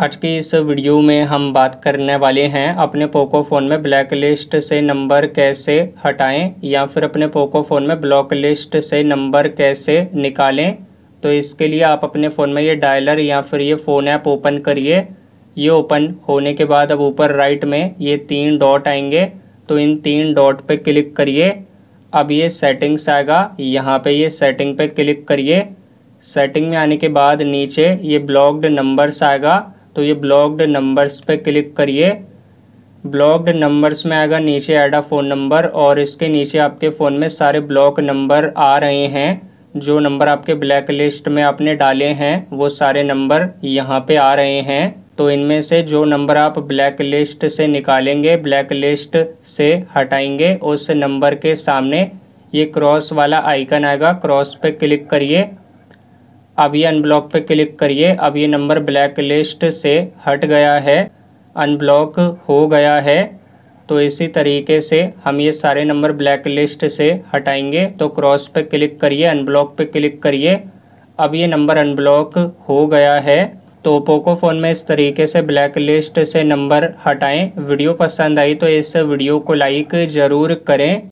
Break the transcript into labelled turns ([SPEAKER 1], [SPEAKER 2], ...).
[SPEAKER 1] आज के इस वीडियो में हम बात करने वाले हैं अपने पोको फ़ोन में ब्लैक लिस्ट से नंबर कैसे हटाएं या फिर अपने पोको फ़ोन में ब्लॉक लिस्ट से नंबर कैसे निकालें तो इसके लिए आप अपने फ़ोन में ये डायलर या फिर ये फ़ोन ऐप ओपन करिए ये ओपन होने के बाद अब ऊपर राइट में ये तीन डॉट आएंगे तो इन तीन डॉट पर क्लिक करिए अब ये सेटिंग्स आएगा यहाँ पर ये सेटिंग पर क्लिक करिए सेटिंग में आने के बाद नीचे ये ब्लॉक्ड नंबर्स आएगा तो ये ब्लॉक्ड नंबर्स पे क्लिक करिए ब्लॉक्ड नंबर्स में आएगा नीचे आएगा फ़ोन नंबर और इसके नीचे आपके फ़ोन में सारे ब्लॉक नंबर आ रहे हैं जो नंबर आपके ब्लैक लिस्ट में आपने डाले हैं वो सारे नंबर यहाँ पे आ रहे हैं तो इनमें से जो नंबर आप ब्लैक लिस्ट से निकालेंगे ब्लैक लिस्ट से हटाएंगे उस नंबर के सामने ये क्रॉस वाला आइकन आएगा क्रॉस पे क्लिक करिए अब ये अनब्लॉक पे क्लिक करिए अब ये नंबर ब्लैक लिस्ट से हट गया है अनब्लॉक हो गया है तो इसी तरीके से हम ये सारे नंबर ब्लैक लिस्ट से हटाएंगे तो क्रॉस पे क्लिक करिए अनब्लॉक पे क्लिक करिए अब ये नंबर अनब्लॉक हो गया है तो पोको फ़ोन में इस तरीके से ब्लैक लिस्ट से नंबर हटाएं वीडियो पसंद आई तो इस वीडियो को लाइक ज़रूर करें